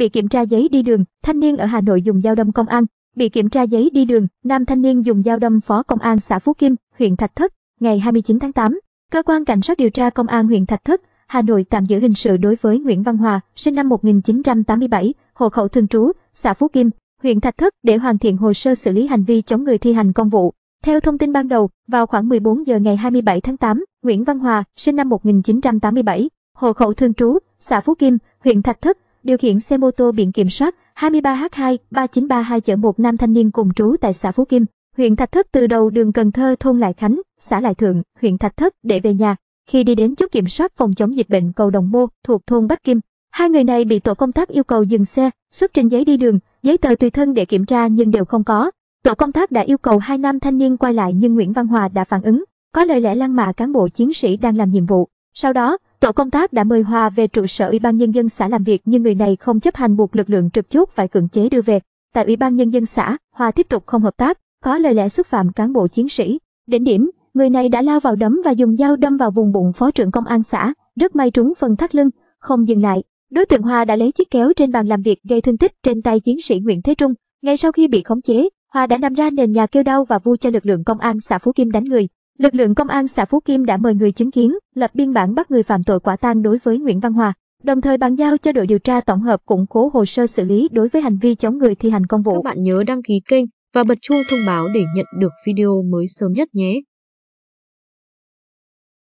bị kiểm tra giấy đi đường, thanh niên ở Hà Nội dùng dao đâm công an, bị kiểm tra giấy đi đường, nam thanh niên dùng dao đâm phó công an xã Phú Kim, huyện Thạch Thất, ngày 29 tháng 8. Cơ quan cảnh sát điều tra công an huyện Thạch Thất, Hà Nội tạm giữ hình sự đối với Nguyễn Văn Hòa, sinh năm 1987, hộ khẩu thường trú, xã Phú Kim, huyện Thạch Thất để hoàn thiện hồ sơ xử lý hành vi chống người thi hành công vụ. Theo thông tin ban đầu, vào khoảng 14 giờ ngày 27 tháng 8, Nguyễn Văn Hòa, sinh năm 1987, hộ khẩu thường trú, xã Phú Kim, huyện Thạch Thất, điều khiển xe mô tô biển kiểm soát 23H2 3932 chở một nam thanh niên cùng trú tại xã Phú Kim, huyện Thạch Thất từ đầu đường Cần Thơ thôn Lại Khánh, xã Lại Thượng, huyện Thạch Thất để về nhà. Khi đi đến chốt kiểm soát phòng chống dịch bệnh cầu Đồng Mô thuộc thôn Bắc Kim, hai người này bị tổ công tác yêu cầu dừng xe, xuất trình giấy đi đường, giấy tờ tùy thân để kiểm tra nhưng đều không có. Tổ công tác đã yêu cầu hai nam thanh niên quay lại nhưng Nguyễn Văn Hòa đã phản ứng, có lời lẽ lăng mạ cán bộ chiến sĩ đang làm nhiệm vụ. Sau đó, tổ công tác đã mời Hòa về trụ sở Ủy ban Nhân dân xã làm việc nhưng người này không chấp hành buộc lực lượng trực chốt phải cưỡng chế đưa về. Tại Ủy ban Nhân dân xã, Hòa tiếp tục không hợp tác, có lời lẽ xúc phạm cán bộ chiến sĩ. Đỉnh điểm, người này đã lao vào đấm và dùng dao đâm vào vùng bụng phó trưởng công an xã, rất may trúng phần thắt lưng, không dừng lại. Đối tượng Hòa đã lấy chiếc kéo trên bàn làm việc gây thương tích trên tay chiến sĩ Nguyễn Thế Trung. Ngay sau khi bị khống chế, Hòa đã nằm ra nền nhà kêu đau và vu cho lực lượng công an xã Phú Kim đánh người. Lực lượng công an xã Phú Kim đã mời người chứng kiến, lập biên bản bắt người phạm tội quả tang đối với Nguyễn Văn Hòa, đồng thời bàn giao cho đội điều tra tổng hợp củng cố hồ sơ xử lý đối với hành vi chống người thi hành công vụ. Các bạn nhớ đăng ký kênh và bật chuông thông báo để nhận được video mới sớm nhất nhé.